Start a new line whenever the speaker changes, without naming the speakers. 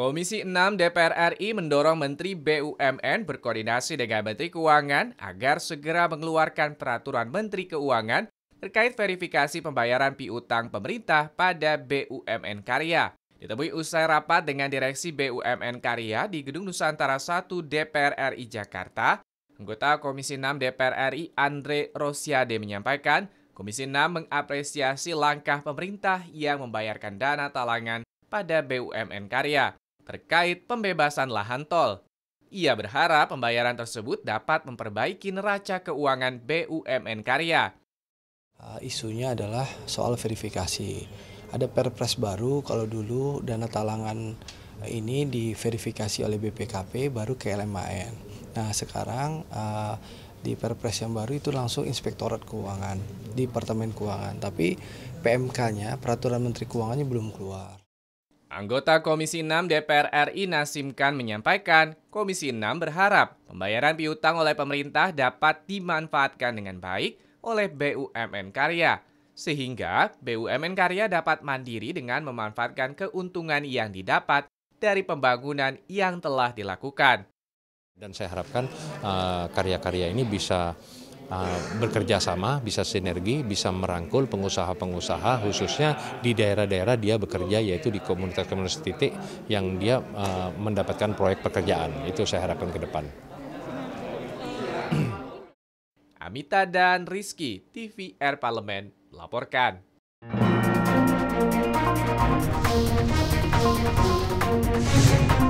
Komisi 6 DPR RI mendorong Menteri BUMN berkoordinasi dengan Menteri Keuangan agar segera mengeluarkan peraturan Menteri Keuangan terkait verifikasi pembayaran piutang pemerintah pada BUMN Karya. Ditemui usai rapat dengan Direksi BUMN Karya di Gedung Nusantara 1 DPR RI Jakarta, anggota Komisi 6 DPR RI Andre Rosiade menyampaikan, Komisi 6 mengapresiasi langkah pemerintah yang membayarkan dana talangan pada BUMN Karya terkait pembebasan lahan tol. Ia berharap pembayaran tersebut dapat memperbaiki neraca keuangan BUMN Karya.
Ah, isunya adalah soal verifikasi. Ada perpres baru kalau dulu dana talangan ini diverifikasi oleh BPKP baru ke LMAN. Nah sekarang ah, di Perpres yang baru itu langsung Inspektorat Keuangan di Departemen Keuangan. Tapi PMK-nya, Peraturan Menteri Keuangannya belum keluar.
Anggota Komisi 6 DPR RI Nasim Khan menyampaikan, Komisi 6 berharap pembayaran piutang oleh pemerintah dapat dimanfaatkan dengan baik oleh BUMN Karya, sehingga BUMN Karya dapat mandiri dengan memanfaatkan keuntungan yang didapat dari pembangunan yang telah dilakukan.
Dan saya harapkan karya eh, karya-karya ini bisa Ah, bekerja sama, bisa sinergi, bisa merangkul pengusaha-pengusaha khususnya di daerah-daerah dia bekerja yaitu di komunitas-komunitas titik yang dia uh, mendapatkan proyek pekerjaan. Itu saya harapkan ke depan.
Amita dan Rizky, TVR Parlemen, melaporkan. Thank you.